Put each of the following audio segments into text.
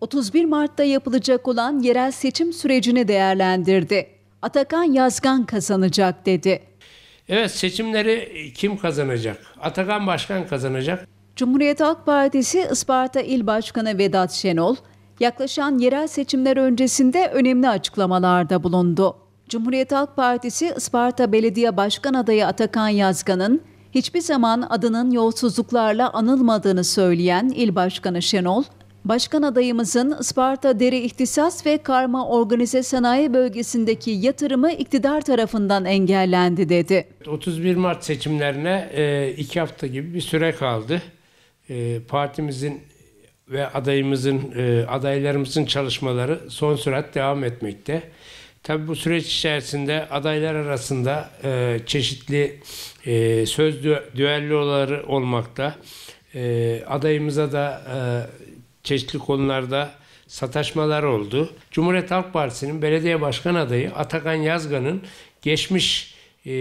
31 Mart'ta yapılacak olan yerel seçim sürecini değerlendirdi. Atakan Yazgan kazanacak dedi. Evet seçimleri kim kazanacak? Atakan Başkan kazanacak. Cumhuriyet Halk Partisi Isparta İl Başkanı Vedat Şenol, yaklaşan yerel seçimler öncesinde önemli açıklamalarda bulundu. Cumhuriyet Halk Partisi Isparta Belediye Başkan Adayı Atakan Yazgan'ın hiçbir zaman adının yolsuzluklarla anılmadığını söyleyen İl Başkanı Şenol, Başkan adayımızın Sparta Deri İhtisas ve Karma Organize Sanayi Bölgesi'ndeki yatırımı iktidar tarafından engellendi dedi. 31 Mart seçimlerine e, iki hafta gibi bir süre kaldı. E, partimizin ve adayımızın, e, adaylarımızın çalışmaları son sürat devam etmekte. Tabii bu süreç içerisinde adaylar arasında çeşitli söz düelloları olmakta. adayımıza da çeşitli konularda sataşmalar oldu. Cumhuriyet Halk Partisi'nin belediye başkan adayı Atakan Yazgan'ın geçmiş e,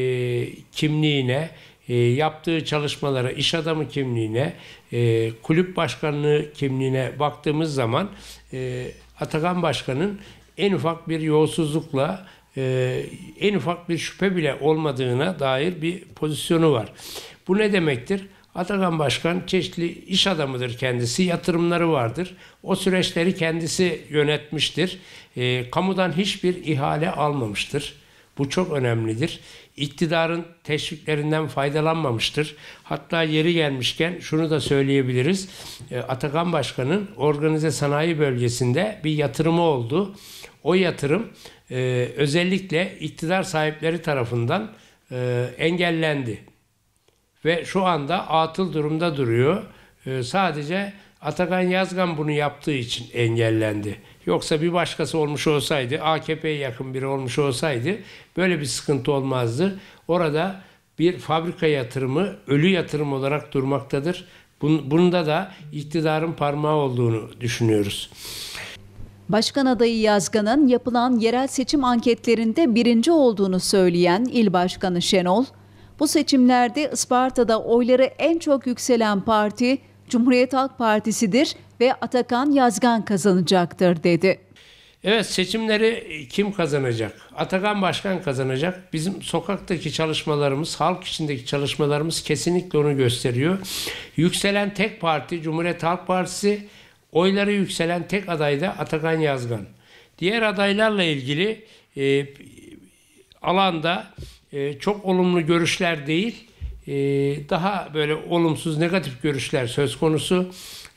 kimliğine, e, yaptığı çalışmalara, iş adamı kimliğine, e, kulüp başkanlığı kimliğine baktığımız zaman e, Atakan Başkan'ın en ufak bir yolsuzlukla e, en ufak bir şüphe bile olmadığına dair bir pozisyonu var. Bu ne demektir? Atakan Başkan çeşitli iş adamıdır kendisi, yatırımları vardır. O süreçleri kendisi yönetmiştir. E, kamudan hiçbir ihale almamıştır. Bu çok önemlidir. İktidarın teşviklerinden faydalanmamıştır. Hatta yeri gelmişken şunu da söyleyebiliriz. Ee, Atakan Başkan'ın organize sanayi bölgesinde bir yatırımı oldu. O yatırım e, özellikle iktidar sahipleri tarafından e, engellendi ve şu anda atıl durumda duruyor. Ee, sadece Atakan Yazgan bunu yaptığı için engellendi. Yoksa bir başkası olmuş olsaydı, AKP'ye yakın biri olmuş olsaydı böyle bir sıkıntı olmazdı. Orada bir fabrika yatırımı ölü yatırım olarak durmaktadır. Bunda da iktidarın parmağı olduğunu düşünüyoruz. Başkan adayı Yazgan'ın yapılan yerel seçim anketlerinde birinci olduğunu söyleyen İl başkanı Şenol, bu seçimlerde Isparta'da oyları en çok yükselen parti Cumhuriyet Halk Partisi'dir ve Atakan Yazgan kazanacaktır dedi. Evet seçimleri e, kim kazanacak? Atakan Başkan kazanacak. Bizim sokaktaki çalışmalarımız, halk içindeki çalışmalarımız kesinlikle onu gösteriyor. Yükselen tek parti Cumhuriyet Halk Partisi, oyları yükselen tek aday da Atakan Yazgan. Diğer adaylarla ilgili e, alanda e, çok olumlu görüşler değil, e, daha böyle olumsuz, negatif görüşler söz konusu.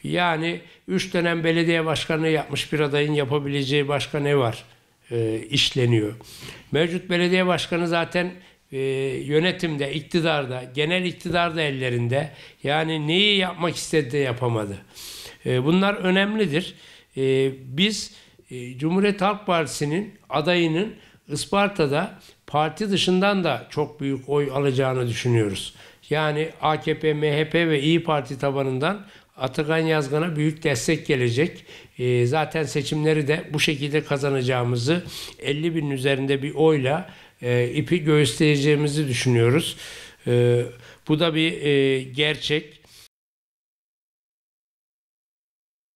Yani üç dönem belediye başkanı yapmış bir adayın yapabileceği başka ne var e, işleniyor. Mevcut belediye başkanı zaten e, yönetimde, iktidarda, genel iktidarda ellerinde. Yani neyi yapmak istedi de yapamadı. bunlar önemlidir. biz Cumhuriyet Halk Partisi'nin adayının Isparta'da parti dışından da çok büyük oy alacağını düşünüyoruz. Yani AKP, MHP ve İyi Parti tabanından Atakan Yazgan'a büyük destek gelecek. Ee, zaten seçimleri de bu şekilde kazanacağımızı 50 bin üzerinde bir oyla e, ipi göstereceğimizi düşünüyoruz. Ee, bu da bir e, gerçek.